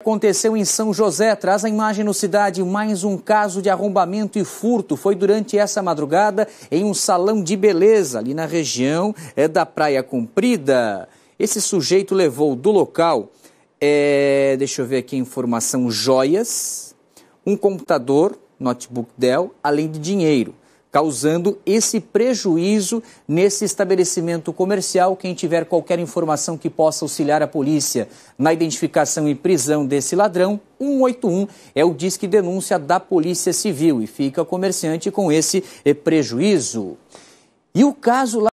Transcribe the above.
Aconteceu em São José, traz a imagem no cidade, mais um caso de arrombamento e furto. Foi durante essa madrugada em um salão de beleza, ali na região é, da Praia Comprida. Esse sujeito levou do local, é, deixa eu ver aqui a informação, joias, um computador, notebook Dell, além de dinheiro causando esse prejuízo nesse estabelecimento comercial. Quem tiver qualquer informação que possa auxiliar a polícia na identificação e prisão desse ladrão, 181 é o disque denúncia da Polícia Civil e fica o comerciante com esse prejuízo. E o caso lá